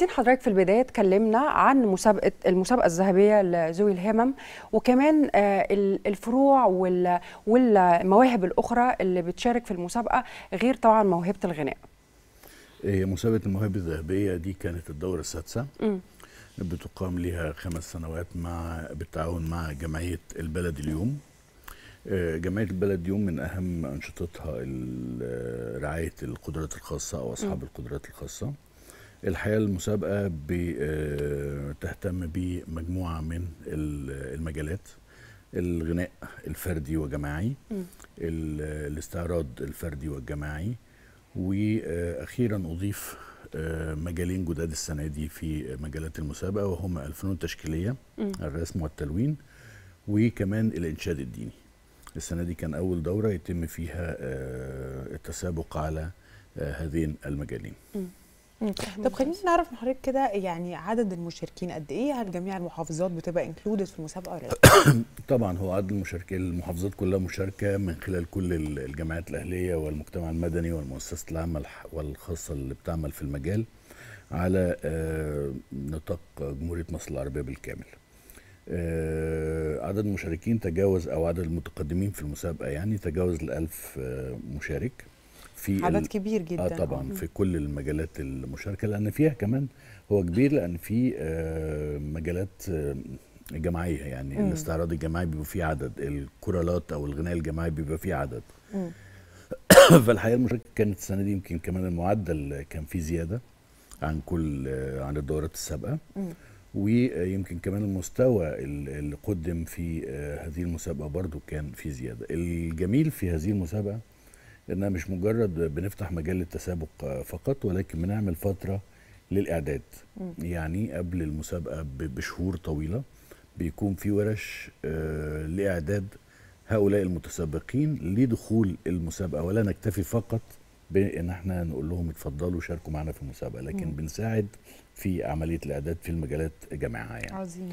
عايزين حضرتك في البدايه اتكلمنا عن مسابقه المسابقه الذهبيه لذوي الهمم وكمان آه، الفروع والمواهب الاخرى اللي بتشارك في المسابقه غير طبعا موهبه الغناء. إيه، مسابقه المواهب الذهبيه دي كانت الدوره السادسه. بتقام لها خمس سنوات مع بالتعاون مع جمعيه البلد اليوم. آه، جمعية البلد يوم من أهم أنشطتها آه، رعاية القدرات الخاصة أو أصحاب م. القدرات الخاصة الحقيقه المسابقه بتهتم آه، بمجموعه من المجالات الغناء الفردي وجماعي الاستعراض الفردي والجماعي واخيرا اضيف آه، مجالين جداد السنه دي في مجالات المسابقه وهما الفنون التشكيليه الرسم والتلوين وكمان الانشاد الديني السنه دي كان اول دوره يتم فيها آه، التسابق على هذين المجالين طب خلينا نعرف من حضرتك كده يعني عدد المشاركين قد ايه هل جميع المحافظات بتبقى انكلودد في المسابقه ولا طبعا هو عدد المشاركين المحافظات كلها مشاركه من خلال كل الجمعيات الاهليه والمجتمع المدني والمؤسسات العامه والخاصه اللي بتعمل في المجال على آه، نطاق جمهوريه مصر العربيه بالكامل آه، عدد المشاركين تجاوز او عدد المتقدمين في المسابقه يعني تجاوز ال 1000 آه، مشارك في عدد كبير آه، جدا اه طبعا في كل المجالات المشاركه لان فيها كمان هو كبير لان في آه مجالات آه جماعيه يعني مم. الاستعراض الجماعي بيبقى فيه عدد الكورالات او الغناء الجماعي بيبقى فيه عدد فالحقيقه المشاركه كانت السنه دي يمكن كمان المعدل كان فيه زياده عن كل آه، عن الدورات السابقه ويمكن كمان المستوى اللي قدم في آه، هذه المسابقه برضو كان فيه زياده الجميل في هذه المسابقه لانها مش مجرد بنفتح مجال للتسابق فقط ولكن بنعمل فتره للاعداد م. يعني قبل المسابقه بشهور طويله بيكون في ورش آه، لاعداد هؤلاء المتسابقين لدخول المسابقه ولا نكتفي فقط بان احنا نقول لهم اتفضلوا شاركوا معنا في المسابقه لكن م. بنساعد في عمليه الاعداد في المجالات جماعه يعني عظيم